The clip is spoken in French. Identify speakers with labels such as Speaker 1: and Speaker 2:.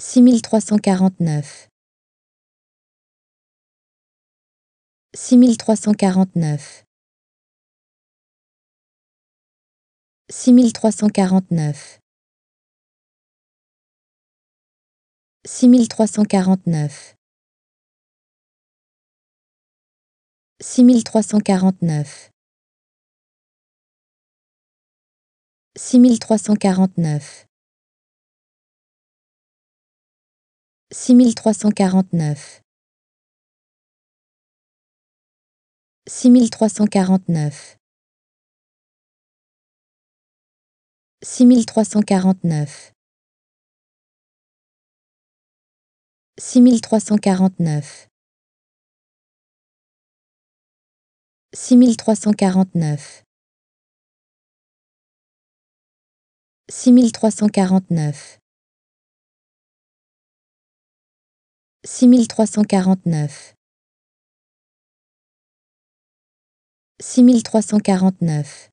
Speaker 1: 6349 6349 6349 6349 6349 6349 6349 6349 6349 6349 6349 6349 six mille trois cent quarante-neuf six mille trois cent quarante-neuf